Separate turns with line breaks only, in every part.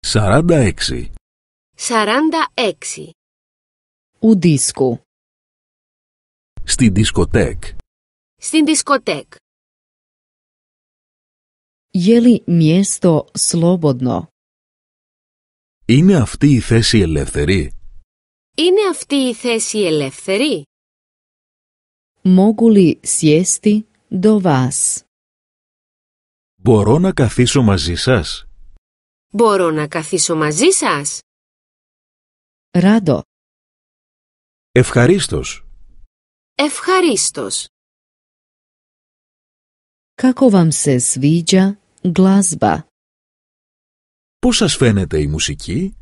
Σαράντα έξι. Σαράντα έξι. Ο δίσκο. Στη δισκοτέκ. Στη δισκοτέκ. Γελί μιέστο σλόβοδνο. Είναι αυτή η θέση ελεύθερη; Είναι αυτή η θέση ελεύθερη; Μόγουλι σιέστη δοβάς. Μπορώ να καθίσω μαζί σας. Μπορώ να καθίσω μαζί σας. Ράντο. Ευχαρίστως. Ευχαρίστως. Κακό vam se Πώς σας Πώς σας φαίνεται η μουσική?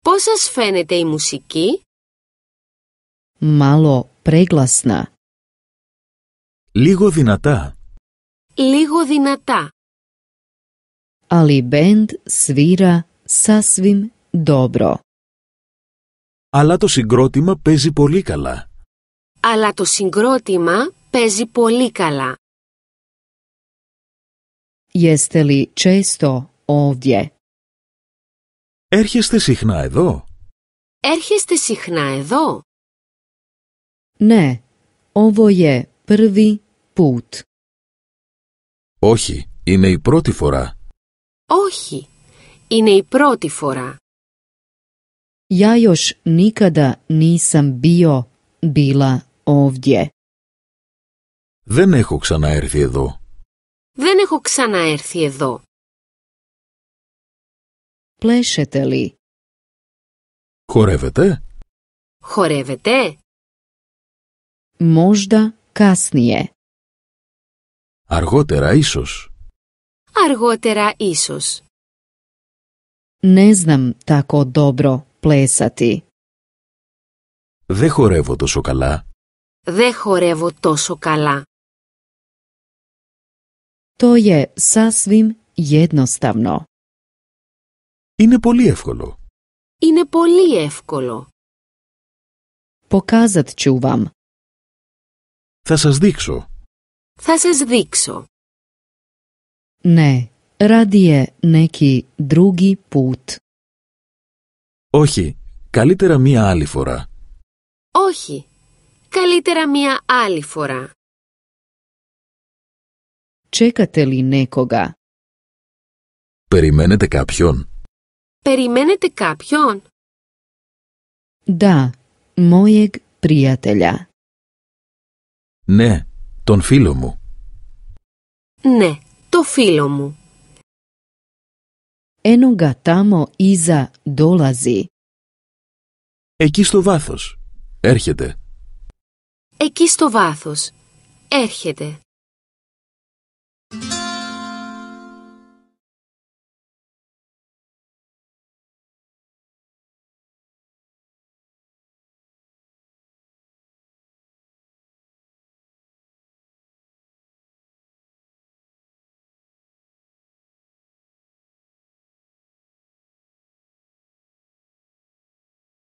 Πώς σας φαίνεται η μουσική? Μάλο πρέγλασνα. Λίγο δυνατά. Λίγο δυνατά ali band svira sasvim dobro. Αλλά το συγκρότημα παίζει πολύ καλά. Αλλά το συγκρότημα παίζει πολύ καλά. Είστε λι τσέστο ovdje? Έρχεστε συχνά εδώ. Έρχεστε συχνά εδώ. Ναι, όβοιε πρβι πουτ. Όχι, είναι η πρώτη φορά. Όχι, είναι η πρώτη φορά. Ja još nikada nisam bio, bila ovdje. Δεν έχω ξαναέρθει εδώ. Δεν έχω ξαναέρθει εδώ. Πλέσετε λι. Χορεύετε. Χορεύετε. Μόζδα κάσνιε. Αργότερα ίσως. Αργότερα ίσως. Ne τακό ντόμπρο dobro plesati. Δεν χορεύω τόσο καλά. Δεν χορεύω τόσο καλά. Το γε σάσβιμ jednostavno. Είναι πολύ εύκολο. Είναι πολύ εύκολο. Ποκάζατ τσούβαμ. Θα σας δείξω. Θα σας δείξω. Ναι, ραντίε, νεκι, drugi put. Όχι, καλύτερα μία άλλη φορά. Όχι, καλύτερα μία άλλη φορά. Τσέκατε λι νεκόγα. Περιμένετε κάποιον. Περιμένετε κάποιον. Ντά, μόιεγ πρίατελιά. Ναι, τον φίλο μου. Ναι, το φίλο μου. Enoga γατάμο iza dolazi. Εκεί στο βάθος. Έρχεται. Εκεί στο βάθος. Έρχεται.